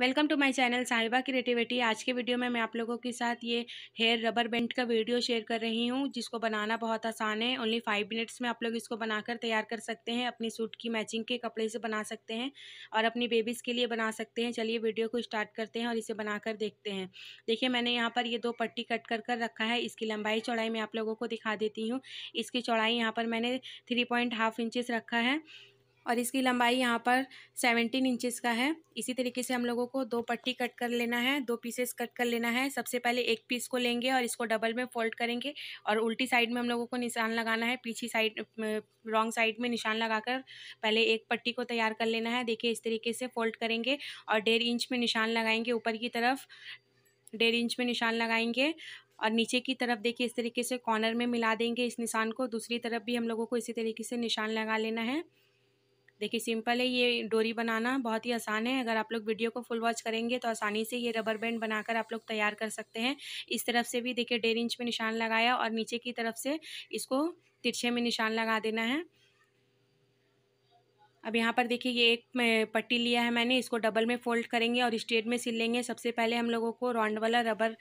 welcome to my channel Sahiba creativity आज के video में मैं आप लोगों के साथ ये हेयर रबर बैंड का वीडियो शेयर कर रही हूँ जिसको बनाना बहुत आसान है ओनली फाइव मिनट्स में आप लोग इसको बनाकर तैयार कर सकते हैं अपनी सूट की मैचिंग के कपड़े से बना सकते हैं और अपनी बेबीज़ के लिए बना सकते हैं चलिए वीडियो को स्टार्ट करते हैं और इसे बनाकर देखते हैं देखिए मैंने यहाँ पर ये दो पट्टी कट कर कर रखा है इसकी लंबाई चौड़ाई मैं आप लोगों को दिखा देती हूँ इसकी चौड़ाई यहाँ पर मैंने थ्री पॉइंट हाफ इंचज़ रखा है और इसकी लंबाई यहाँ पर सेवेंटीन इंचेस का है इसी तरीके से हम लोगों को दो पट्टी कट कर लेना है दो पीसेस कट कर लेना है सबसे पहले एक पीस को लेंगे और इसको डबल में फोल्ड करेंगे और उल्टी साइड में हम लोगों को निशान लगाना है पीछे साइड रॉन्ग साइड में निशान लगाकर पहले एक पट्टी को तैयार कर लेना है देखिए इस तरीके से फोल्ड करेंगे और डेढ़ इंच में निशान लगाएंगे ऊपर की तरफ डेढ़ इंच में निशान लगाएंगे और नीचे की तरफ देखिए इस तरीके से कॉर्नर में मिला देंगे इस निशान को दूसरी तरफ भी हम लोगों को इसी तरीके से निशान लगा लेना है देखिए सिंपल है ये डोरी बनाना बहुत ही आसान है अगर आप लोग वीडियो को फुल वॉच करेंगे तो आसानी से ये रबर बैंड बनाकर आप लोग तैयार कर सकते हैं इस तरफ से भी देखिए डेढ़ इंच में निशान लगाया और नीचे की तरफ से इसको तिरछे में निशान लगा देना है अब यहाँ पर देखिए ये एक पट्टी लिया है मैंने इसको डबल में फोल्ड करेंगे और स्ट्रेट में सिल लेंगे सबसे पहले हम लोगों को राउंड वाला रबर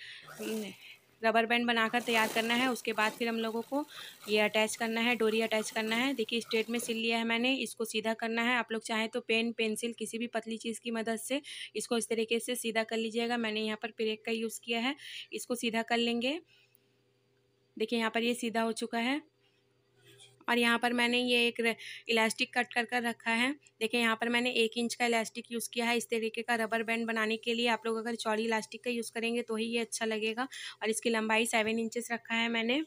रबर बैंड बनाकर तैयार करना है उसके बाद फिर हम लोगों को ये अटैच करना है डोरी अटैच करना है देखिए स्ट्रेट में सिल लिया है मैंने इसको सीधा करना है आप लोग चाहें तो पेन पेंसिल किसी भी पतली चीज़ की मदद से इसको इस तरीके से सीधा कर लीजिएगा मैंने यहाँ पर पेरेक का यूज़ किया है इसको सीधा कर लेंगे देखिए यहाँ पर ये सीधा हो चुका है और यहाँ पर मैंने ये एक इलास्टिक कट कर कर रखा है देखिए यहाँ पर मैंने एक इंच का इलास्टिक यूज़ किया है इस तरीके का रबर बैंड बनाने के लिए आप लोग अगर चौड़ी इलास्टिक का यूज़ करेंगे तो ही ये अच्छा लगेगा और इसकी लंबाई सेवन इंचेस रखा है मैंने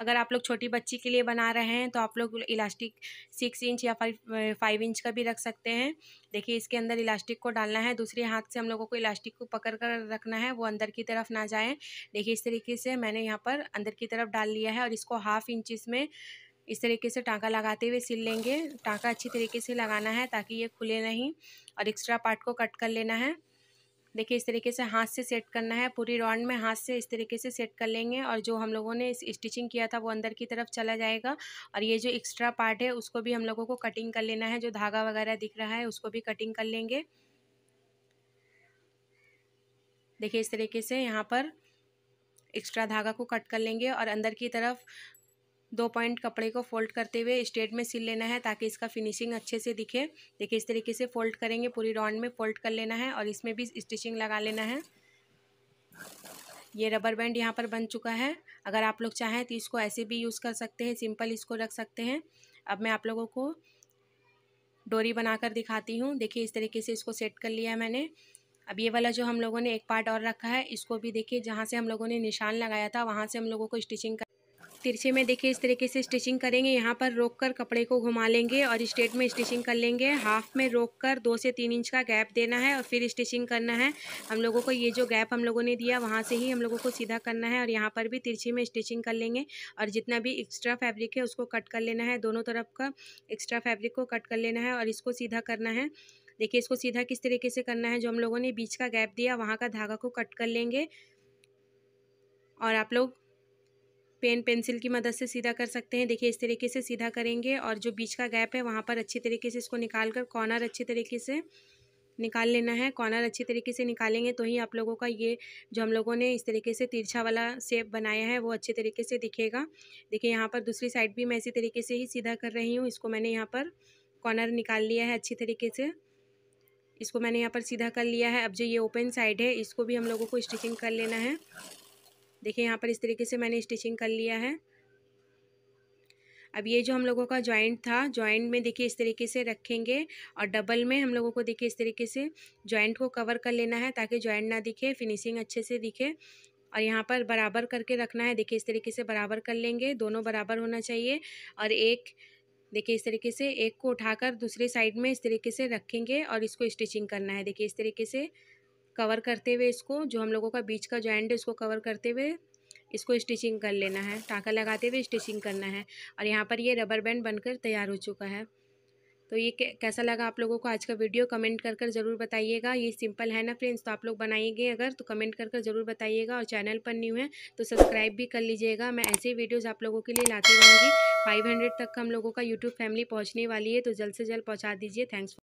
अगर आप लोग छोटी बच्ची के लिए बना रहे हैं तो आप लोग इलास्टिक सिक्स इंच या फाइव फाइव इंच का भी रख सकते हैं देखिए इसके अंदर इलास्टिक को डालना है दूसरे हाथ से हम लोगों को इलास्टिक को पकड़ कर रखना है वो अंदर की तरफ ना जाए देखिए इस तरीके से मैंने यहाँ पर अंदर की तरफ डाल लिया है और इसको हाफ इंच में इस तरीके से टाँका लगाते हुए सिल लेंगे टाँका अच्छी तरीके से लगाना है ताकि ये खुले नहीं और एक्स्ट्रा पार्ट को कट कर लेना है देखिए इस तरीके से हाथ से सेट करना है पूरी राउंड में हाथ से इस तरीके से सेट कर लेंगे और जो हम लोगों ने इस स्टिचिंग किया था वो अंदर की तरफ चला जाएगा और ये जो एक्स्ट्रा पार्ट है उसको भी हम लोगों को कटिंग कर लेना है जो धागा वगैरह दिख रहा है उसको भी कटिंग कर लेंगे देखिए इस तरीके से यहाँ पर एक्स्ट्रा धागा को कट कर लेंगे और अंदर की तरफ दो पॉइंट कपड़े को फोल्ड करते हुए स्ट्रेट में सिल लेना है ताकि इसका फिनिशिंग अच्छे से दिखे देखिए इस तरीके से फोल्ड करेंगे पूरी राउंड में फोल्ड कर लेना है और इसमें भी स्टिचिंग लगा लेना है ये रबर बैंड यहाँ पर बन चुका है अगर आप लोग चाहें तो इसको ऐसे भी यूज़ कर सकते हैं सिंपल इसको रख सकते हैं अब मैं आप लोगों को डोरी बनाकर दिखाती हूँ देखिए इस तरीके से इसको सेट कर लिया मैंने अब ये वाला जो हम लोगों ने एक पार्ट और रखा है इसको भी देखिए जहाँ से हम लोगों ने निशान लगाया था वहाँ से हम लोगों को स्टिचिंग कर तिरछे में देखिए इस तरीके से स्टिचिंग करेंगे यहाँ पर रोक कर कपड़े को घुमा लेंगे और स्ट्रेट में स्टिचिंग कर लेंगे हाफ में रोक कर दो से तीन इंच का गैप देना है और फिर स्टिचिंग करना है हम लोगों को ये जो गैप हम लोगों ने दिया वहाँ से ही हम लोगों को सीधा करना है और यहाँ पर भी तिरछे में स्टिचिंग कर लेंगे और जितना भी एक्स्ट्रा फैब्रिक है उसको कट कर लेना है दोनों तरफ का एक्स्ट्रा फैब्रिक को कट कर लेना है और इसको सीधा करना है देखिए इसको सीधा किस तरीके से करना है जो हम लोगों ने बीच का गैप दिया वहाँ का धागा को कट कर लेंगे और आप लोग पेन पेंसिल की मदद से सीधा कर सकते हैं देखिए इस तरीके से सीधा करेंगे और जो बीच का गैप है वहाँ पर अच्छे तरीके से इसको निकाल कर कॉर्नर अच्छे तरीके से निकाल लेना है कॉर्नर अच्छे तरीके से निकालेंगे तो ही आप लोगों का ये जो हम लोगों ने इस तरीके से तिरछा वाला शेप बनाया है वो अच्छे तरीके से दिखेगा देखिए यहाँ पर दूसरी साइड भी मैं इसी तरीके से ही सीधा कर रही हूँ इसको मैंने यहाँ पर कॉर्नर निकाल लिया है अच्छी तरीके से इसको मैंने यहाँ पर सीधा कर लिया है अब जो ये ओपन साइड है इसको भी हम लोगों को स्टिचिंग कर लेना है देखिए यहाँ पर इस तरीके से मैंने स्टिचिंग कर लिया है अब ये जो हम लोगों का जॉइंट था जॉइंट में देखिए इस तरीके से रखेंगे और डबल में हम लोगों को देखिए इस तरीके से जॉइंट को कवर कर लेना है ताकि जॉइंट ना दिखे फिनिशिंग अच्छे से दिखे और यहाँ पर बराबर करके रखना है देखिए इस तरीके से बराबर कर लेंगे दोनों बराबर होना चाहिए और एक देखिए इस तरीके से एक को उठाकर दूसरे साइड में इस तरीके से रखेंगे और इसको स्टिचिंग करना है देखिए इस तरीके से कवर करते हुए इसको जो हम लोगों का बीच का जॉइंट है इसको कवर करते हुए इसको स्टिचिंग कर लेना है टाँका लगाते हुए स्टिचिंग करना है और यहाँ पर ये रबर बैंड बनकर तैयार हो चुका है तो ये कैसा लगा आप लोगों को आज का वीडियो कमेंट कर कर ज़रूर बताइएगा ये सिंपल है ना फ्रेंड्स तो आप लोग बनाएंगे अगर तो कमेंट कर कर ज़रूर बताइएगा और चैनल पर न्यू है तो सब्सक्राइब भी कर लीजिएगा मैं ऐसे ही वीडियोज़ आप लोगों के लिए लाती रहूँगी फाइव हंड्रेड तक हम लोगों का यूट्यूब फैमिली पहुँचने वाली है तो जल्द से जल्द पहुँचा दीजिए थैंक्स